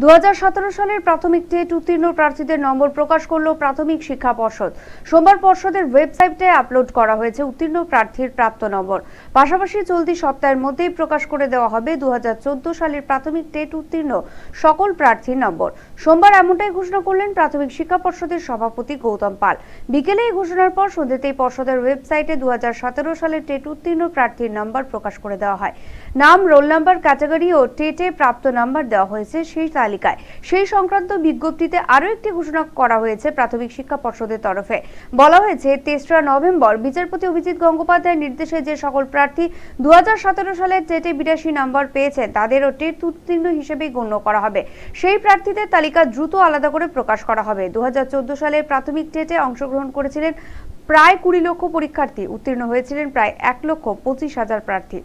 দু সালের প্রাথমিক টেট উত্তীর্ণ প্রার্থীদের নম্বর প্রকাশ করল প্রাথমিক শিক্ষা পর্ষদ সোমবার পর্ষদের ওয়েবসাইটে আপলোড করা হয়েছে উত্তীর্ণ প্রার্থীর প্রাপ্ত নম্বর পাশাপাশি চলতি সপ্তাহের মধ্যেই প্রকাশ করে দেওয়া হবে দু সালের প্রাথমিক টেট উত্তীর্ণ সকল প্রার্থীর নম্বর সোমবার এমনটাই ঘোষণা করলেন প্রাথমিক শিক্ষা পর্ষদের সভাপতি গৌতম পাল বিকেলে এই ঘোষণার পর সন্ধ্যেতেই পর্ষদের ওয়েবসাইটে দু সালের টেট উত্তীর্ণ প্রার্থীর নম্বর প্রকাশ করে দেওয়া হয় নাম রোল নাম্বার ক্যাটাগরি ও টেটে প্রাপ্ত নম্বর দেওয়া হয়েছে সেই তালিকায় সেই সংক্রান্ত বিজ্ঞপ্তিতে আরও একটি ঘোষণা করা হয়েছে প্রাথমিক শিক্ষা পর্ষদের তরফে বলা হয়েছে তেসরা নভেম্বর বিচারপতি অভিজিৎ গঙ্গোপাধ্যায়ের নির্দেশে যে সকল প্রার্থী দু সালে টেটে বিরাশি নম্বর পেয়েছেন তাদেরও টেট উত্তীর্ণ হিসেবে গণ্য করা হবে সেই প্রার্থীদের তালিকা দ্রুত আলাদা করে প্রকাশ করা হবে দু সালের প্রাথমিক টেটে অংশগ্রহণ করেছিলেন প্রায় কুড়ি লক্ষ পরীক্ষার্থী উত্তীর্ণ হয়েছিলেন প্রায় এক লক্ষ পঁচিশ হাজার প্রার্থী